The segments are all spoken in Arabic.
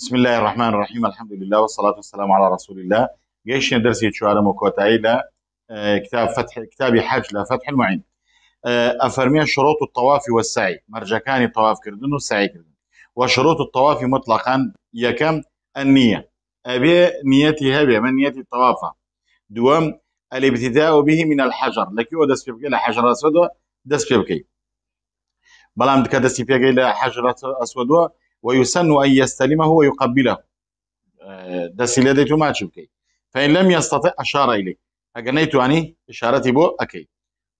بسم الله الرحمن الرحيم الحمد لله والصلاة والسلام على رسول الله جيش درسي شوالم مكوتاي لا كتاب فتح كتابي حج لفتح المعين أفرمي شروط الطواف والسعي مرجع كان طواف كردن وسعي كردن وشروط الطواف مطلقا يكم النية أبي نيتي هبي من نيتي الطواف دوام الابتداء به من الحجر لكي دس بيبكي لحجر أسود دس بيبكي بلام دكا دس بيبكي لحجر أسود ويسن أن يستلمه ويقبله ده دەیت تو ماچی بکەیت فإن لم يستطع أشار إليه أجنيت أني إشارتي بو أكيد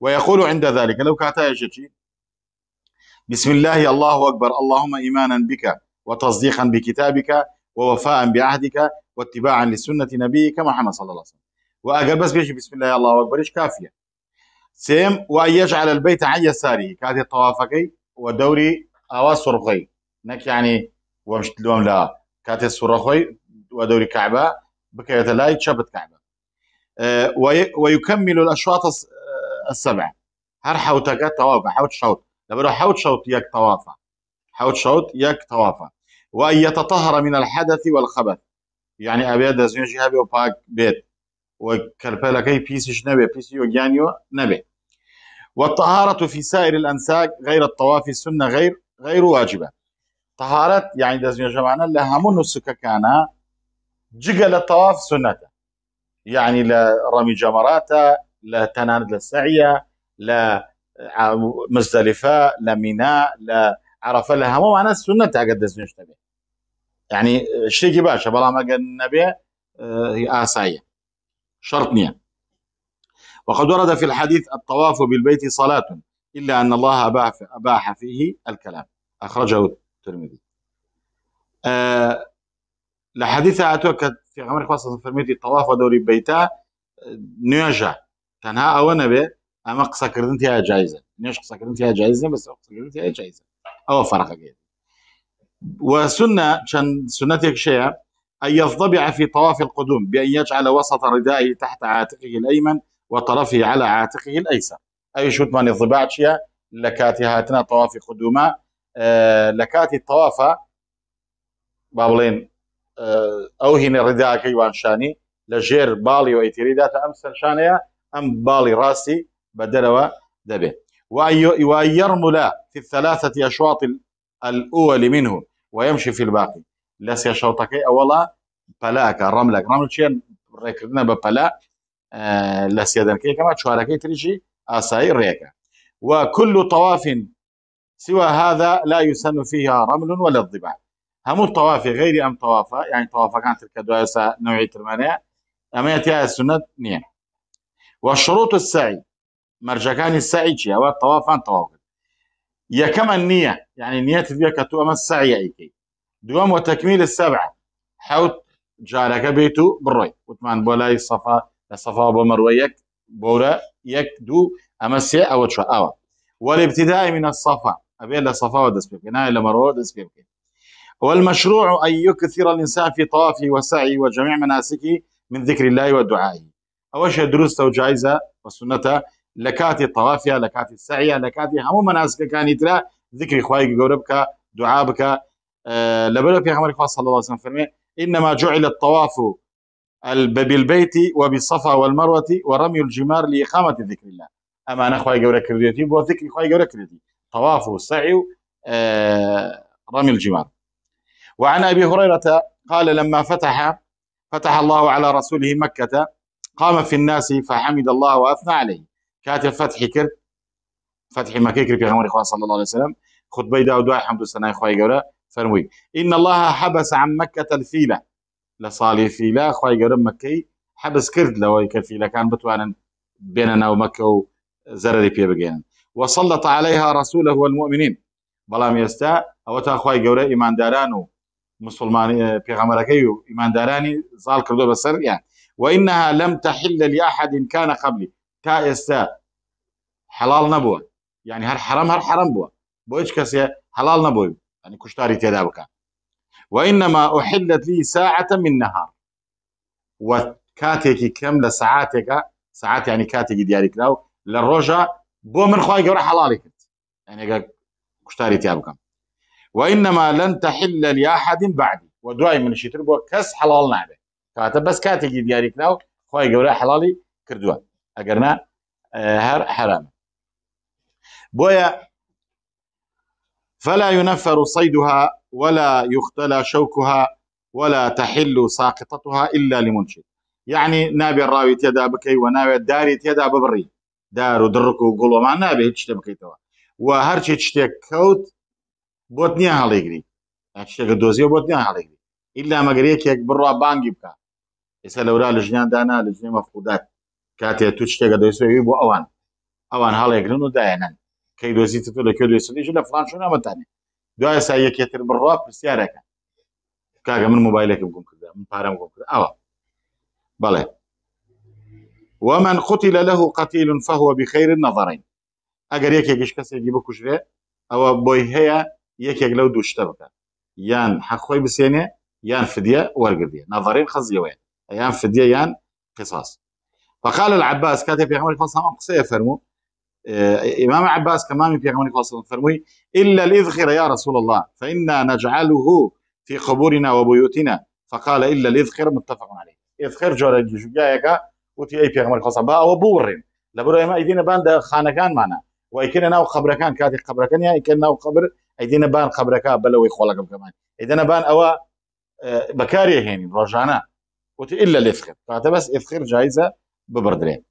ويقول عند ذلك لو كاتا يشتي بسم الله الله أكبر اللهم إيمانا بك وتصديقا بكتابك ووفاء بعهدك واتباعا لسنة نبيك محمد صلى الله عليه وسلم وأجل بس بيش بسم الله الله أكبر إيش كافية سيم وأن يجعل البيت عن يساره كاتي طوافكي ودوري أواصر ربغي نك يعني وەمشت لۆم لا كاتي الصورة خوي ودوري كعبة بكيت لای چەبت كعبة ويكمل الأشواط اه، السبع هر حوتك توافع حوت شوط لبرو حوت شوط يك توافع حوت شوط يك توافع وأن يتطهر من الحدث والخبث يعني أبي أبيض دزين جهبي وباك بيت وكربلكي بيسيش نبي بيسي يوجانيو نبي والطهارة في سائر الأنساك غير الطواف السنة غير غير واجبة تەهارەت یانی دەستێژەمانە لە هەموو نووسکەکانە جگە لە تەواف سنەتە لا لە ڕەمی لا لە تەنان لە سەعە لە لها مو مینا لە عرفە لە هەمووانە يعني ئەگە دەستێشتە بێت یعنی شتێکی باشە بەڵام ئەگەر نەبێ ئاساییە شرط نییە وقد ورد في الحديث الطواف بالبيت صلاة إلا أن الله أباح فيه الكلام أخرجه آه، الترمذي الترمذي ئەتوە پێغمەر بيتا آه، نيجا تنها أو نبي أما قصة كردنتي هي جائزة نيجا قصة كردنتي هي جائزة بس قصة كردنتي هي جائزة أو ئەوە فەرقەکەێت وسنة كان سنتك شەیە أن يضبع في طواف القدوم بأن يجعل وسط ردائه تحت عاتقه الأيمن وطرفه على عاتقه الأيسر أي شو تمان الضباع شيا لكاتي هاتنا طواف قدوما آه، لكاتي الطوافة بابلين أو آه، هنا رداء كيوان شاني لجير بالي ژێر باڵی و شانيا أم بالي راسي بدلوا دبي بە في الثلاثة أشواط الأول منه ويمشي في الباقي لس يشوطك أولا بلاك رملك رمل شين ركرنا ببلا آه لس يدنك كما تشاركي تريشي أساي ريكا وكل طواف سوى هذا لا يسن فيها رمل ولا الضباع هم الطواف غير أم طوافة يعني طوافة كانت الكدواسة نوعية المانع أما يتيها السنة نية والشروط السعي مرجكان السعي شيء أو الطواف أن طواف يا كم النية يعني نية فيك تؤم السعي اي كي دوام وتكميل السبعة حوت جارك بيتو بروي وثمان بولاي صفا صفا بمرويك بورا يك دو امسيا او یەک دوو والابتداء من الصفا أبيلا صفاود أسبيبكين هاي لمرود أسبيبكين والمشروع أن يكثر الإنسان في طوافه وسعيه وجميع مناسكه من ذكر الله ودعائه شيء دروس أو جائزة وسنة لكاتي الطوافية لكاتي السعية لكاتي همو مناسك كان يترى ذكر إخوائك قربك دعابك أه لبلو في عمر صلى الله عليه وسلم فرمي إنما جعل الطواف بالبيت وبالصفا والمروة ورمي الجمار لإقامة ذكر الله أما أنا أخوي جورا كرديتي بو ذكر جورا كرديتي طواف والسعي آه، رمي الجمار وعن أبي هريرة قال لما فتح فتح الله على رسوله مكة قام في الناس فحمد الله وأثنى عليه كاتب فتح كر فتح مكة كر في خوان صلى الله عليه وسلم خطبه بيدا دعاء حمد السنة إخوائي قولا فرموي إن الله حبس عن مكة الفيلة لصالي فيلة إخوائي قولا مكي حبس كرد لو فيلة كان بتوانا بيننا ومكة وزرري بيه وسلط عليها رسوله والمؤمنين بلام يستا او تا خوای گەورە ئیمانداران و مسلمان آه، پیغمبرەکەی ايمان داراني زال كردو بسر يعني وانها لم تحل لاحد كان قبلي تا استا حلال نبوه يعني هر حرام هر حرام بوه ايش كسي حلال نبوه يعني كشتاري تيدا بك وانما احلت لي ساعه من نهار وكاتيكي كم لساعاتك ساعات يعني كاتيكي ديارك لو للرجا بو من حلالي گەورە يعني کرد ئەگە کوشتاری تیاابکەم وإنما لن تحل لأحد بعدي ودواي من الشيطر بو كس حلال نابه كاتا بس كاتيكي دياري كناو خواي قولا حلالي كردوا أقرنا اه، هر حرام بويا فلا ينفر صيدها ولا يختلى شوكها ولا تحل ساقطتها إلا لمنشد يعني نابي الراوي تيدا بكي ونابي الداري تيدا ببري دار و دڕک و گوڵۆمان نابێت هیچ شتە بکەیتەوە و هەرچێ شتێک کەوت بۆت نییە هەڵێگری شتێکە دۆزیە بۆت نییە هەڵێگری ئیلا مەگەرەیەکێک بڕوا بانگی بکە ئێستا لەورا لە ژنیان دانا لە ژنێ مەفقودات کاتێ تو شتێکە دەسوێوی بۆ ئەوان ئەوان هەڵێگرن و داەنەن کەی دۆزی تۆ لە کوێدوێسیش لە فلانش نامەتانێ دوای سا یەکێتر بڕوا پرسیارەکە کاگە من موبایلەکە بگوم کرد من پارەم گوم کرد ئەوە بەڵێ ومن قتل له قتيل فهو بخير النظرين اگر بکش ره او بای هیا یک یک لو دوشتا بکا یان حەخۆی بسینه یان فدیه ورگردیه نظرین خەزیەوەیە یان فدیه یان قصاص فقال العباس كاتب في عمر فصل قصية فرمو إمام عباس كمان في عمر فصل فرموي إلا الإذخر يا رسول الله فإنا نجعله في قبورنا وبيوتنا فقال إلا الإذخر متفق عليه إذخر جورج جوجايكا وتی ئەی پێغمەر خۆسە با ئەوە بوڕین لە بەرۆ ئێمە ئەیدینە خانه كان معنا وايكنا ناو كان كاتي کاتی كان یا ئیکرد ناو خبر ايدينا بان كا خبرەکە بەلەوەی كمان ايدينا بان او اه، بكاري بەکارێهێنی رجعنا وتي إلا الاثخر فهذا بس اثخر جائزة ببردرين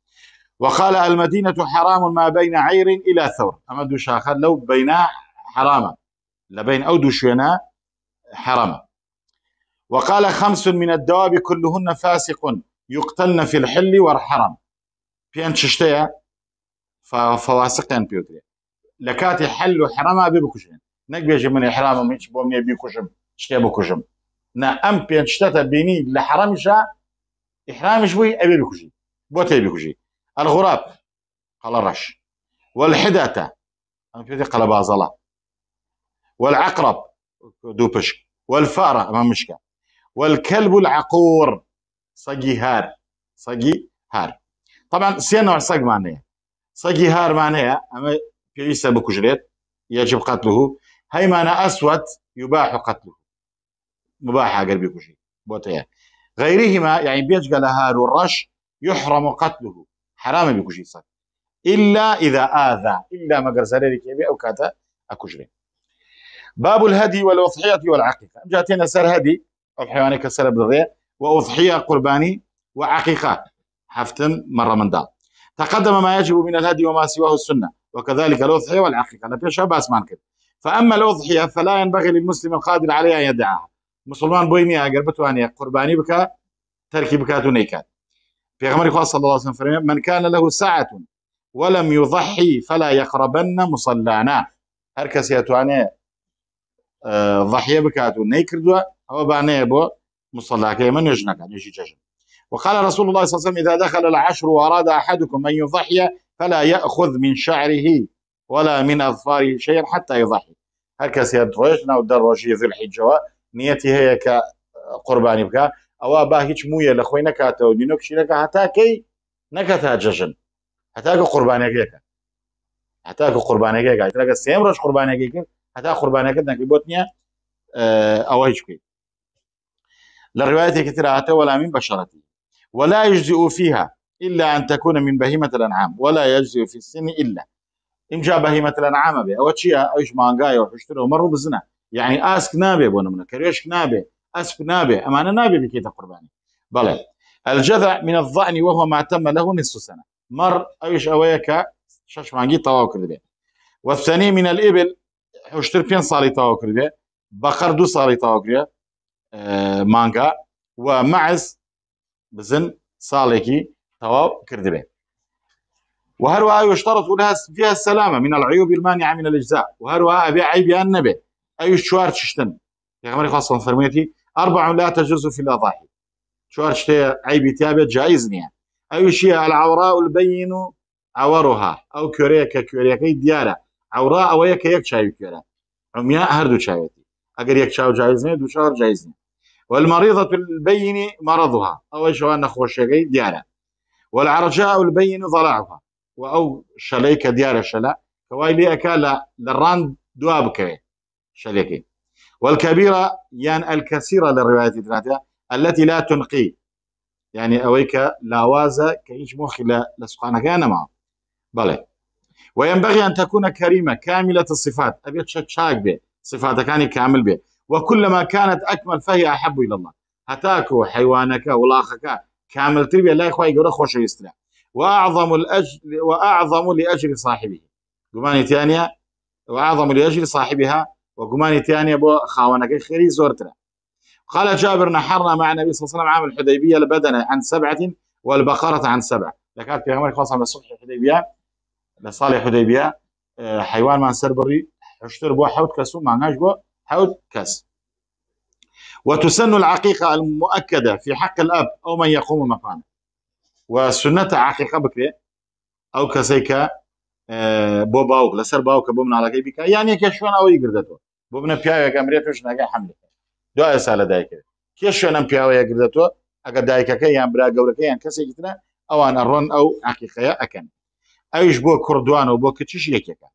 وقال المدينة حرام ما بين عير إلى ثور أما دو شاخر لو بينا حراما لبين أو دو شوينا حراما وقال خمس من الدواب كلهن فاسقون يقتلن في الحل والحرم بيان ششتيا ففواسقين بيوتري لكاتي حل وحرمها ببكوشين نك بيجي من إحرامهم هيك أبي بيكوشم شتيا بكوشم نا أم بيان شتاتا بيني شا إحرام شوي أبي بكوشي بوتي بكوشي الغراب قال الرش والحداتة أم بيوتي قال بازلا والعقرب دوبشك والفارة أمام مشكا والكلب العقور هار سجي هار طبعا سي نوع معناه معناها هار معناها اما بيويسا بكجريت يجب قتله هي معنى اسود يباح قتله مباح قلبي كجري بوتيا غيرهما يعني بيج هار والرش يحرم قتله حرام بكجري صغ إلا إذا آذى إلا ما قرزالي كيبي أو كذا أكجري باب الهدي والأضحية والعقيقة جاتنا سر هدي الحيوان كسر بالغير وأضحية قرباني وعقيقة حفتن مرة من دال تقدم ما يجب من الهدي وما سواه السنة وكذلك الأضحية والعقيقة لا شباس مانكر فأما الأضحية فلا ينبغي للمسلم القادر عليها أن يدعها مسلمان أقرب قربتوانية قرباني بك تركي بكاتو ونيكات في غمر خاص صلى الله عليه وسلم من كان له ساعة ولم يضحي فلا يقربن مصلانا هركس يتواني آه، ضحية بكاتو نيكردو أو بانيبو بو مصلاك من يجنك عن يعني يجي وقال رسول الله صلى الله عليه وسلم إذا دخل العشر وأراد أحدكم أن يضحي فلا يأخذ من شعره ولا من أظفاره شيئا حتى يضحي هكذا يدرج ناو دروجي ذي الحجة نيتي هي كقرباني بك أو هيك موية لخوي نكاتو نينوكشي لك حتى كي نكتا ججن حتى قرباني كيكا حتى قرباني كيكا تلقى سيم روش قرباني كيكا حتى قرباني كيكا نكي بوتنيا آه، أو هيك كيكا للروايات كثيرة ولا من بشرته ولا يجزئ فيها إلا أن تكون من بهيمة الأنعام ولا يجزئ في السن إلا إن جاء بهيمة الأنعام بي أو تشيها أوش مانغايا وحشتره مروا بزنا يعني أسك نابي بونا منا كريش نابي أسك نابي أمانة نابي بكيت قرباني بلى الجذع من الظأن وهو ما تم له نصف سنة مر أيش أويك شش مانجي تواو كردي والثاني من الإبل حشتر بين صالي تواو كردي بقر دو صالي تواو كردي آه، مانغا و معز بزن صالحي تو كردبين وهروها يشترط لها فيها السلامة من العيوب المانعة من الإجزاء وهروها أبي عيب النبي أي شوار تشتن يا غمري خاصة فرميتي أربع لا تجوز في الأضاحي شوار تشتي عيب تيابة جائز نيا أي شيء العوراء البين عورها أو كوريكا كوريكا ديارة عوراء أو يك يك شاي كورا عمياء هردو شايتي اگر يك شاو جائز دو شاو جائز والمريضة البين مرضها أو شو أن نخوشي ديانا والعرجاء البين ضلعها وأو شليك ديالا شلا كوايلي أكالا للران دواب كي شليكي والكبيرة يان الكثيرة الثلاثة التي لا تنقي يعني أويك لاوازة كيش مخي لسخانة كان معه بلى وينبغي أن تكون كريمة كاملة الصفات أبيت شاك به صفاتك كامل به وكلما كانت أكمل فهي أحب إلى الله هتاكو حيوانك ولاخك كامل تربية لا اخوي يقول شو يسترع وأعظم الأجر وأعظم لأجر صاحبه قماني ثانيه وأعظم لأجر صاحبها وقماني ثانيه بو خاونك خيري زورتنا قال جابر نحرنا مع النبي صلى الله عليه وسلم عام الحديبية البدن عن سبعة والبقرة عن سبع لكانت في عمرك خاصة من صلح الحديبية لصالح الحديبية آه، حيوان ما سربري حشتر بو حوت كسو ما نجبو حول كاس وتسن العقيقة المؤكدة في حق الأب أو من يقوم مقامه وسنة عقيقة بكري أو كسيكا بۆ آه، باوک لەسەر باوکە بۆ على كيبيكا يعني كشون أو ئەوەی گردەوە بۆ منە پیاوێک ئەمرێت توشنەکە حمل دو أسالة لە كشون أم شوێنم پیاوەیە گردەوە دايكا كي يعني برا گەورەکە يعني کەسێکی ترە ئەوانە ڕۆن ئەو عقیقەیە ئەەکەن ئەویش بۆ کوردوان و بۆ كتشيش يكيكا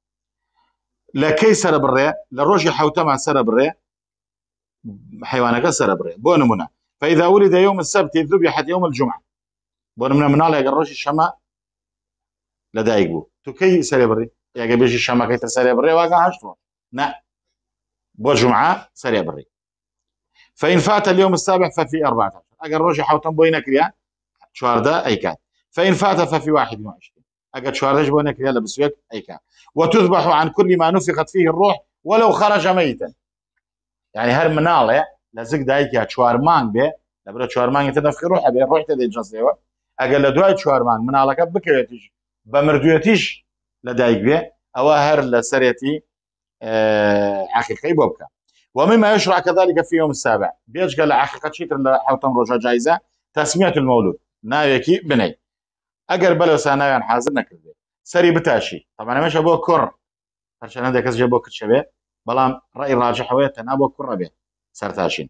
لا لكي سربري لروجي حوتما سربري حيوانك سربري بونمنا فاذا ولد يوم السبت ذبحت يوم الجمعه بونمنا من على روجي الشما لدايقو تكي سربري يا قبيش الشما كي سربري واقع عشرة نا بجمعه سربري فان فات اليوم السابع ففي 14 اقل روجي حوتم بوينك يا شارده اي كان فان فات ففي 21 اگر چوارش بو نكريا لبس ويك ايكا وتذبح عن كل ما نفخت فيه الروح ولو خرج ميتا يعني هر مناله لزق دایی دايكا چوار مانگ به لبر چوار مانگ تنفخ روح به روح جنسی آه، و اگر لدوای چوار مانگ منالك بكريتيش بمردويتيش لدایی به او هر لسریتی لسريتي أه عقيقي بوبكا ومما يشرع كذلك في يوم السابع بيجقى لعقيقة شيتر لحوتم رجا جائزة تسمية المولود نايكي بني ئەگەر بەلەو ساناویان حاضر نکرده سری بتاشی کر ئەمەشە بۆ کوڕ جبو کەس جێ بلام رأی بەڵام ڕای ڕاجحەوەیە تەنا کر کوڕە سر تاشین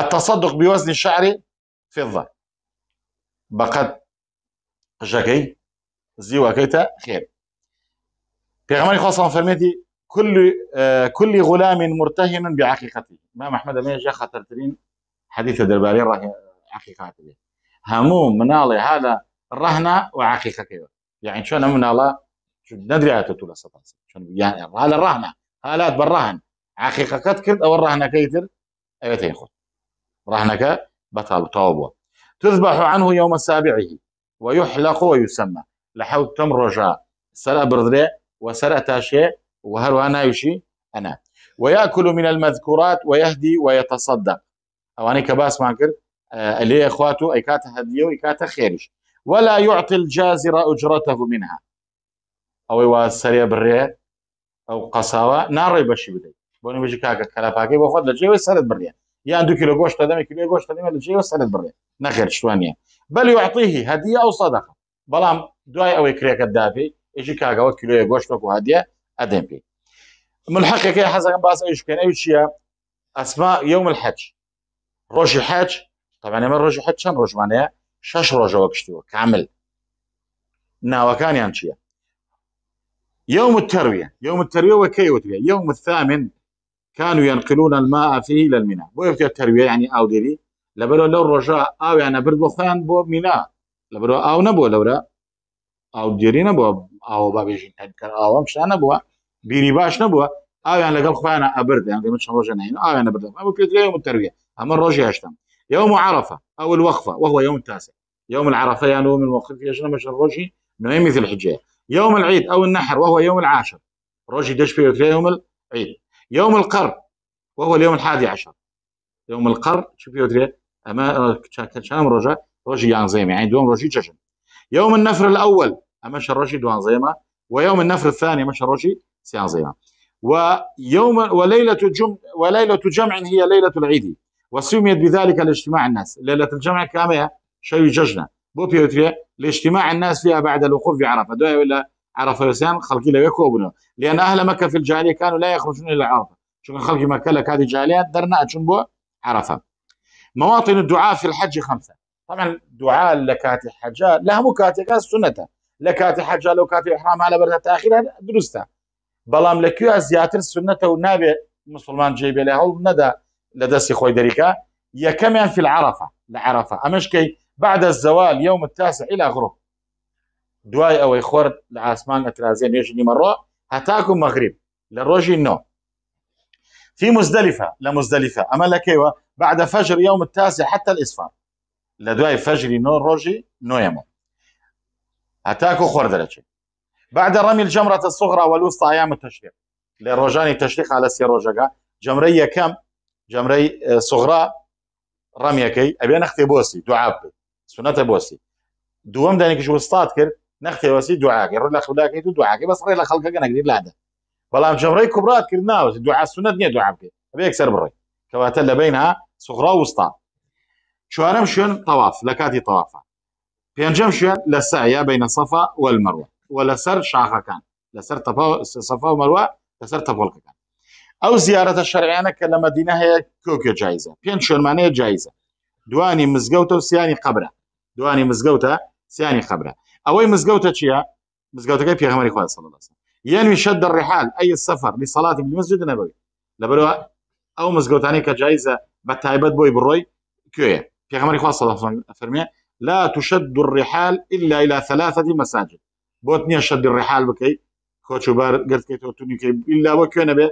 التصدق بوزن شعري فضة بقد جاكي زيوا كيتا خير في غمار خاصة فرميتي كل كل غلام مرتهن بعقيقته ما محمد ما جا خاطر ترين حديث درباري راهي عقيقاته هموم منالي هذا رهنا وعقيقه كده يعني شو نمنا الله شو ندري على تطول شو يعني هل الرهنه هذا بالرهن عقيقه كتكر او الرهنه كيتر ايتين أيوة خد رهنك بطل توبه تذبح عنه يوم سابعه ويحلق ويسمى لحو تم رجاء سرى برذري وسرى تاشي وهل وانا يشي انا ويأكل من المذكورات ويهدي ويتصدق او انا كباس ما كر آه، اللي اخواته ايكاتا هديه وايكاتا خيرش ولا يعطي الجازر أجرته منها أو سريع برية أو قصاوة نار بشي بدي بوني بجي كاكا كلافاكي بوفد لجي سرد بري يعني دو كيلو غوشت دمي كيلو غوشت دمي لجي سرد بري نخير شوانيا بل يعطيه هدية أو صدقة بلام دواي أو دوای الدافي کرێکە دابێ ئێژی کاگەوە کیلۆیە گۆشتۆک و هادیە ئەدەم پێی ملحەکەکە حەزەکەم باس ايش ايش كان يا اسماء يوم الحج یوم الحج طبعا يوم تەمانێمە الحج حەج چەند معناها شەش ڕۆژەوە کشتیوە کامل ناوەکانیان چییە يوم التروية يوم التروية وكيوترية يوم الثامن كانوا ينقلون الماء فيه إلى الميناء ويفتي التروية يعني أو ديري لبرو لو رجاء أو يعني برد بخيان بو ميناء لبرو أو نبو لورا أو ديري نبو أو بابيشين هدكر أو مش نبو بيري باش نبو أو يعني لقل خوانا أبرد يعني مش رجاء نعين أو يعني برد أبو كيوترية يوم التروية أما الرجاء هشتم يوم عرفة أو الوقفة وهو يوم التاسع يوم العرفة يعني العرفيان ويوم الوقف يجنم شهر روجي نويمي في الحجة يوم العيد أو النحر وهو يوم العاشر روجي دش في يوم العيد يوم القر وهو اليوم الحادي عشر يوم القر شوف بيوتري أما كان رجا روجي يعني يعني دوم روجي جشن يوم النفر الأول أما روجي دوان زيمة ويوم النفر الثاني أما روجي سيان زيمة ويوم وليلة جم وليلة جمع هي ليلة العيد وسميت بذلك لاجتماع الناس ليلة الجمعة كامية شيء ججنا بو بيوتري لاجتماع الناس فيها بعد الوقوف عرفة دوية ولا عرفة يسان خلقي لو يكوبنا لأن أهل مكة في الجاهلية كانوا لا يخرجون إلى عرفة شو خلقي مكة لك هذه الجالية درنا أتشن عرفة مواطن الدعاء في الحج خمسة طبعا دعاء لكاتي حجة لا مو كاتي سنة لكاتي حجة لو كاتي إحرام على برد تأخيرها درسته بلام لكيو زياتر سنة ونابي مسلمان جيبي له ندى لە دەستی خۆی يا كمان في العرفة لعرفة أمش كي بعد الزوال يوم التاسع إلى غروب دواي أو يخور لە أترازين يجني مرة هتاكم مغرب للروجي لە في مزدلفة لمزدلفة أما لكيوة بعد فجر يوم التاسع حتى الإسفار لدواي فجري نو روجي نو يمو هتاكو خوردلتشي بعد رمي الجمرة الصغرى والوسطى أيام التشريق لروجاني تشريق على السيروجاقة جمرية كم جمري صغرى اه، رميكي ابي نختي بوسي دعابي سنة بوسي دوام داني شو وسطات كر نختي وسي دعاكي رلا خلاكي تو دعاكي بس لا خلقك انا قدير لاده بلا جمري كبرات كر ناوس دعاء السنة دنيا دعابي ابي اكثر بري كواتل بينها صغرى وسطى شوارم شون طواف لكاتي بين بينجم شون لسعي بين الصفا والمروه سر شاخه كان لسر صفا ومروه لسر تفولك كان او زیارت شرعیانه که لە مدینە هەیە کۆکێ جایزە پێنج شوێنمانەیە جایزە دوانی مزگەوتە و سیانی قبره دوانی مزگەوتە سیانی قبره اوی چیه؟ ئەوەی که پیغماری خواهد صلی اللہ علیہ وسلم یعنی شد الرحال لی السفر لصلاة مسجد نبوی لبرو أو مزگوتانی که جایزه مزقوتاني كجائزة بتعبد بوي بروي كوية في غمر خاصة الله فرمي لا تشد الرحال إلا إلى ثلاثة مساجد بوتني شد الرحال بکی كوتشو بار گرد که تو تونی که إلا کیوه نبی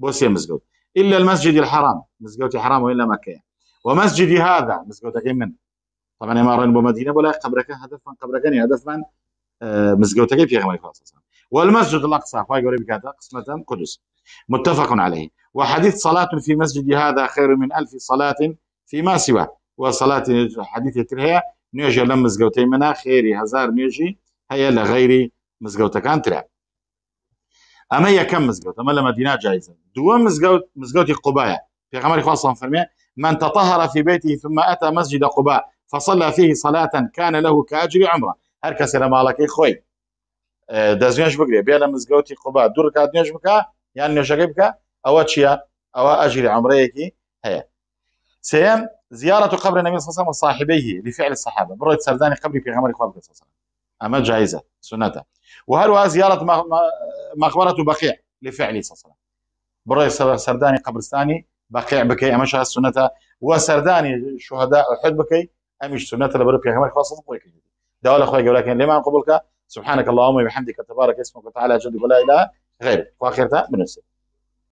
بوسيا مزقوت الا المسجد الحرام مزقوت حرام والا مكه ومسجدي هذا مزقوت إيه من طبعا بو مدينه ولا قبرك هدف من قبرك هدف من مزقوت في غير والمسجد الاقصى فاي قريب كذا قسمه قدس متفق عليه وحديث صلاة في مسجد هذا خير من ألف صلاة فيما سواه وصلاة حديث يترها نيجي لمزقوتي منا خيري هزار نيجي هيا لغيري مزقوتكان تراب اما ئەمە یەکەم اما لما دينا جايزه دوام دووە مزگەوت مزگەوتی في پێغەمەری خاصه فەرمێ من تطهر في بيته ثم أتى مسجد قباء فصلى فيه صلاة كان له كأجر عمره هركا سلام عليك يا خۆی دەستێنش بگرێ بێ لە مزگەوتی قوبا دوور کات نوێژ بکە یان نوێژەکەی بکە ئەوە چییە ئەوە ئەژری ئەمرەیەکی هەیە سم زیارة قبر النبي صلى الله عليه وسلم وصاحبيه لفعل الصحابة برويت سرداني قبري في غمر خواب صلى الله عليه وسلم أما جائزة سنة وهلها زيارة مقبرة بقيع لفعله صلى الله عليه وسلم بري سرداني قبرستاني بقيع بكي أمشى السنة وسرداني شهداء أحد بكي بکەی ئەمیش سونەتە بكي أمشى پێغمبەر خاص بکەی داوا لە خۆی گەورەکەن سبحانك اللهم وبحمدك تبارك اسمك وتعالى جل ولا اله غيرك واخرتها بنفسك